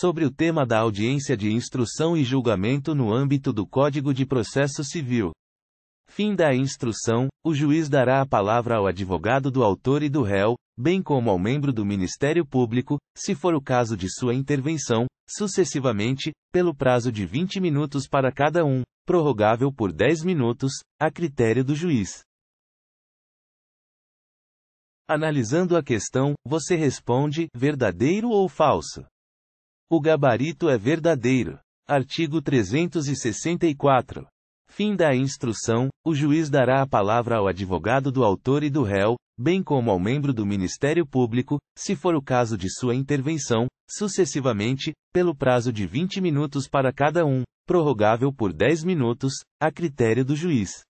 sobre o tema da audiência de instrução e julgamento no âmbito do Código de Processo Civil. Fim da instrução, o juiz dará a palavra ao advogado do autor e do réu, bem como ao membro do Ministério Público, se for o caso de sua intervenção, sucessivamente, pelo prazo de 20 minutos para cada um, prorrogável por 10 minutos, a critério do juiz. Analisando a questão, você responde: verdadeiro ou falso? O gabarito é verdadeiro. Artigo 364. Fim da instrução, o juiz dará a palavra ao advogado do autor e do réu, bem como ao membro do Ministério Público, se for o caso de sua intervenção, sucessivamente, pelo prazo de 20 minutos para cada um, prorrogável por 10 minutos, a critério do juiz.